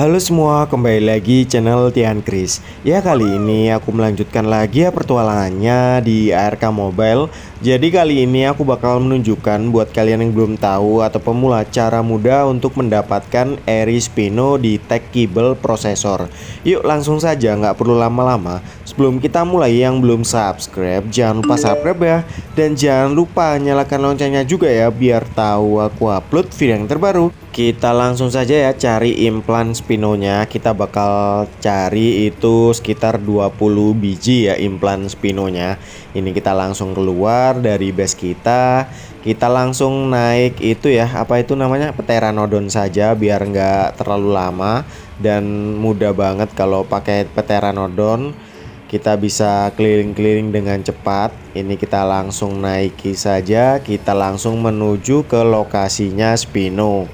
Halo semua, kembali lagi channel Tian Chris. Ya kali ini aku melanjutkan lagi ya pertualangannya di ARK Mobile. Jadi kali ini aku bakal menunjukkan buat kalian yang belum tahu atau pemula cara mudah untuk mendapatkan Eris Pino di Tech Cable Processor. Yuk langsung saja, nggak perlu lama-lama. Sebelum kita mulai yang belum subscribe, jangan lupa subscribe ya dan jangan lupa nyalakan loncengnya juga ya biar tahu aku upload video yang terbaru. Kita langsung saja ya cari implan spinonya. Kita bakal cari itu sekitar 20 biji ya implan spinonya. Ini kita langsung keluar dari base kita. Kita langsung naik itu ya, apa itu namanya? Pteranodon saja biar nggak terlalu lama dan mudah banget kalau pakai pteranodon kita bisa keliling-keliling dengan cepat. Ini kita langsung naiki saja, kita langsung menuju ke lokasinya Spino.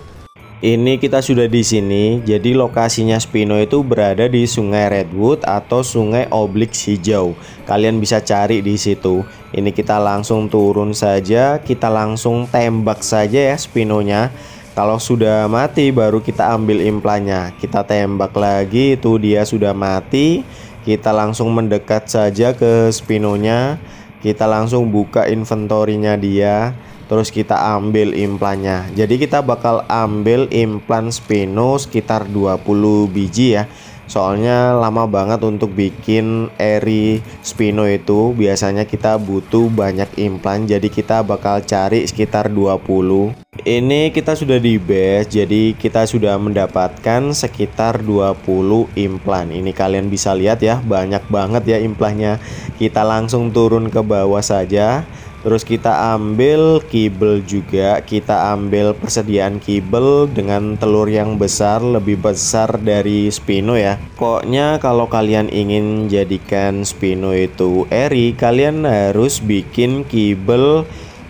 Ini kita sudah di sini. Jadi lokasinya Spino itu berada di Sungai Redwood atau Sungai Oblik Hijau. Kalian bisa cari di situ. Ini kita langsung turun saja, kita langsung tembak saja ya Spinonya. Kalau sudah mati baru kita ambil implannya. Kita tembak lagi itu dia sudah mati kita langsung mendekat saja ke spinonya, kita langsung buka inventory dia, terus kita ambil implannya. Jadi kita bakal ambil implan spino sekitar 20 biji ya soalnya lama banget untuk bikin eri spino itu biasanya kita butuh banyak implan jadi kita bakal cari sekitar 20 ini kita sudah di base jadi kita sudah mendapatkan sekitar 20 implan ini kalian bisa lihat ya banyak banget ya implannya kita langsung turun ke bawah saja Terus kita ambil kibel juga, kita ambil persediaan kibel dengan telur yang besar, lebih besar dari Spino ya. Pokoknya kalau kalian ingin jadikan Spino itu eri, kalian harus bikin kibel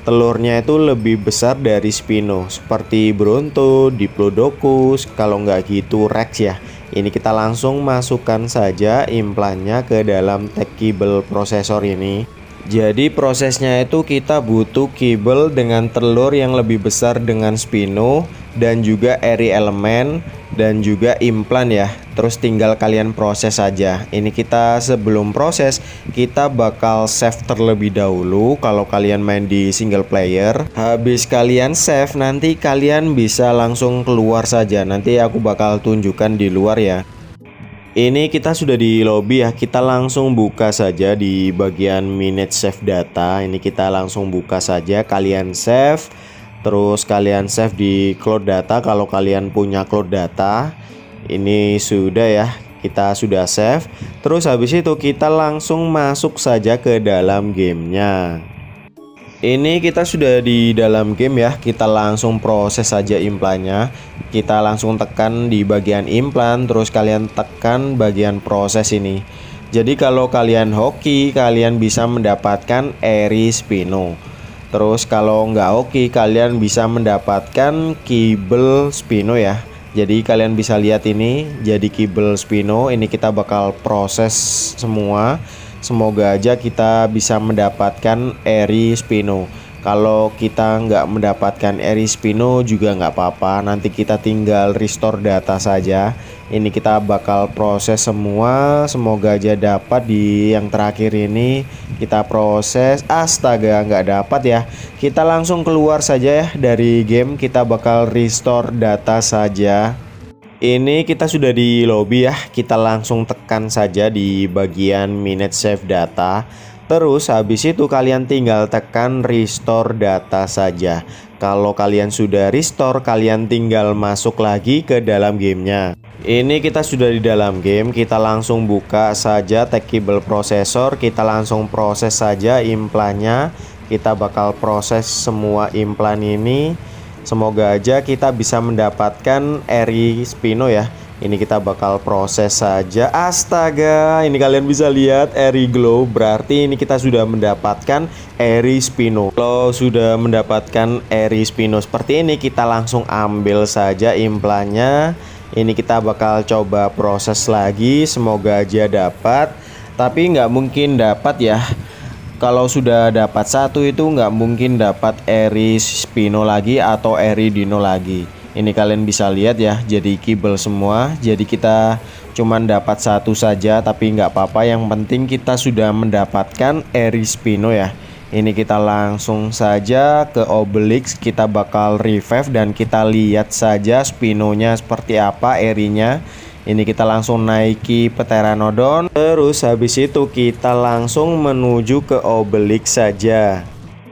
telurnya itu lebih besar dari Spino seperti Bronto, Diplodocus, kalau nggak gitu Rex ya. Ini kita langsung masukkan saja implannya ke dalam tech kibel prosesor ini. Jadi prosesnya itu kita butuh kibel dengan telur yang lebih besar dengan spino dan juga eri elemen dan juga implan ya. Terus tinggal kalian proses saja. Ini kita sebelum proses kita bakal save terlebih dahulu kalau kalian main di single player. Habis kalian save nanti kalian bisa langsung keluar saja. Nanti aku bakal tunjukkan di luar ya. Ini kita sudah di lobby ya. Kita langsung buka saja di bagian minute save data. Ini kita langsung buka saja. Kalian save, terus kalian save di cloud data. Kalau kalian punya cloud data, ini sudah ya. Kita sudah save. Terus habis itu kita langsung masuk saja ke dalam gamenya. Ini kita sudah di dalam game ya, kita langsung proses saja implannya. Kita langsung tekan di bagian implan, terus kalian tekan bagian proses ini. Jadi kalau kalian hoki, kalian bisa mendapatkan Eri Spino. Terus kalau nggak hoki, kalian bisa mendapatkan kibel Spino ya. Jadi kalian bisa lihat ini, jadi kibel Spino. Ini kita bakal proses semua Semoga aja kita bisa mendapatkan Eri Spino. Kalau kita nggak mendapatkan Eri Spino juga nggak apa-apa. Nanti kita tinggal restore data saja. Ini kita bakal proses semua. Semoga aja dapat di yang terakhir ini kita proses. Astaga nggak dapat ya. Kita langsung keluar saja ya dari game. Kita bakal restore data saja. Ini kita sudah di lobby ya, kita langsung tekan saja di bagian minute save data. Terus habis itu kalian tinggal tekan restore data saja. Kalau kalian sudah restore, kalian tinggal masuk lagi ke dalam gamenya. Ini kita sudah di dalam game, kita langsung buka saja tackable processor, kita langsung proses saja implannya. Kita bakal proses semua implan ini Semoga aja kita bisa mendapatkan Eri Spino ya. Ini kita bakal proses saja. Astaga, ini kalian bisa lihat Eri Glow. Berarti ini kita sudah mendapatkan Eri Spino. Kalau sudah mendapatkan Eri Spino seperti ini, kita langsung ambil saja implannya. Ini kita bakal coba proses lagi. Semoga aja dapat. Tapi nggak mungkin dapat ya kalau sudah dapat satu itu nggak mungkin dapat Eri Spino lagi atau Eri Dino lagi ini kalian bisa lihat ya jadi kibel semua jadi kita cuman dapat satu saja tapi nggak apa-apa yang penting kita sudah mendapatkan Eri Spino ya ini kita langsung saja ke Obelix kita bakal revive dan kita lihat saja Spinonya seperti apa Erinya nya ini kita langsung naiki Pteranodon Terus habis itu kita langsung menuju ke Obelix saja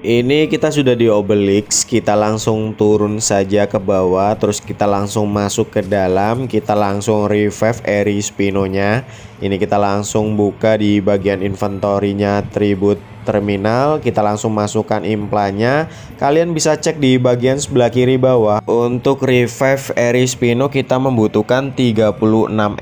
ini kita sudah di Obelix, kita langsung turun saja ke bawah, terus kita langsung masuk ke dalam, kita langsung revive Eri nya. Ini kita langsung buka di bagian inventory-nya tribute terminal kita langsung masukkan implannya kalian bisa cek di bagian sebelah kiri bawah untuk revive Eris Pino kita membutuhkan 36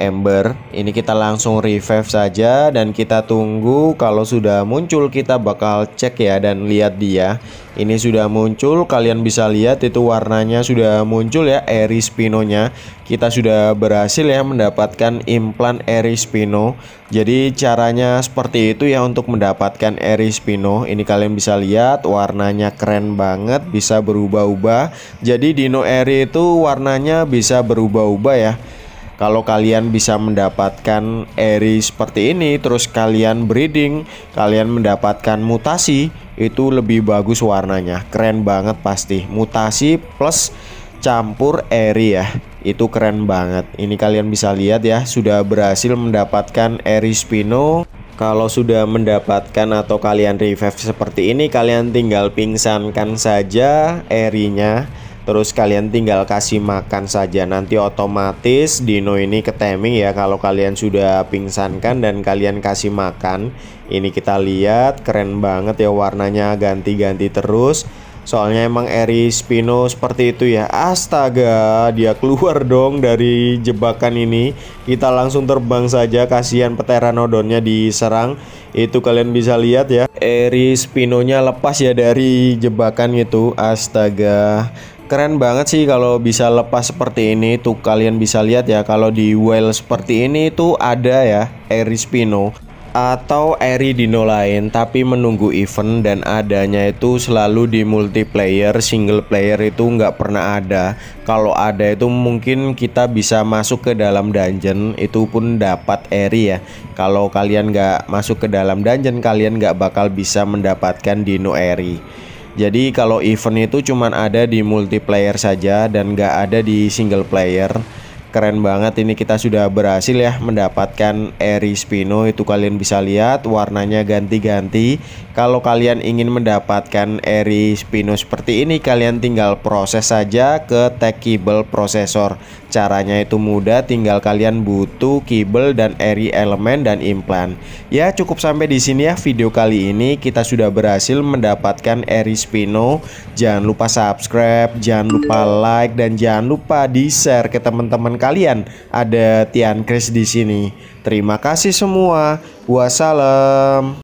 ember ini kita langsung revive saja dan kita tunggu kalau sudah muncul kita bakal cek ya dan lihat dia ini sudah muncul kalian bisa lihat itu warnanya sudah muncul ya Eris nya kita sudah berhasil ya mendapatkan implan Eris Pino jadi caranya seperti itu ya untuk mendapatkan Eris Pino ini kalian bisa lihat warnanya keren banget bisa berubah-ubah jadi Dino Eri itu warnanya bisa berubah-ubah ya kalau kalian bisa mendapatkan eri seperti ini terus kalian breeding, kalian mendapatkan mutasi, itu lebih bagus warnanya. Keren banget pasti. Mutasi plus campur eri ya. Itu keren banget. Ini kalian bisa lihat ya, sudah berhasil mendapatkan eri spino kalau sudah mendapatkan atau kalian revive seperti ini kalian tinggal pingsankan saja erinya terus kalian tinggal kasih makan saja nanti otomatis dino ini keteming ya kalau kalian sudah pingsankan dan kalian kasih makan ini kita lihat keren banget ya warnanya ganti-ganti terus soalnya emang Eri Spino seperti itu ya astaga dia keluar dong dari jebakan ini kita langsung terbang saja kasihan Pteranodonnya diserang itu kalian bisa lihat ya Eri Spinonya lepas ya dari jebakan itu astaga keren banget sih kalau bisa lepas seperti ini tuh kalian bisa lihat ya kalau di well seperti ini tuh ada ya Eri Spino atau Eri Dino lain tapi menunggu event dan adanya itu selalu di multiplayer single player itu nggak pernah ada kalau ada itu mungkin kita bisa masuk ke dalam dungeon itu pun dapat Eri ya kalau kalian nggak masuk ke dalam dungeon kalian nggak bakal bisa mendapatkan Dino Eri jadi kalau event itu cuma ada di multiplayer saja dan nggak ada di single player keren banget ini kita sudah berhasil ya mendapatkan Eri Spino itu kalian bisa lihat warnanya ganti-ganti kalau kalian ingin mendapatkan Eri Spino seperti ini kalian tinggal proses saja ke tag kibel prosesor caranya itu mudah tinggal kalian butuh kibel dan Eri elemen dan implan ya cukup sampai di sini ya video kali ini kita sudah berhasil mendapatkan Eri Spino jangan lupa subscribe jangan lupa like dan jangan lupa di share ke teman-teman kalian. Ada Tian Chris di sini. Terima kasih semua. Wassalam.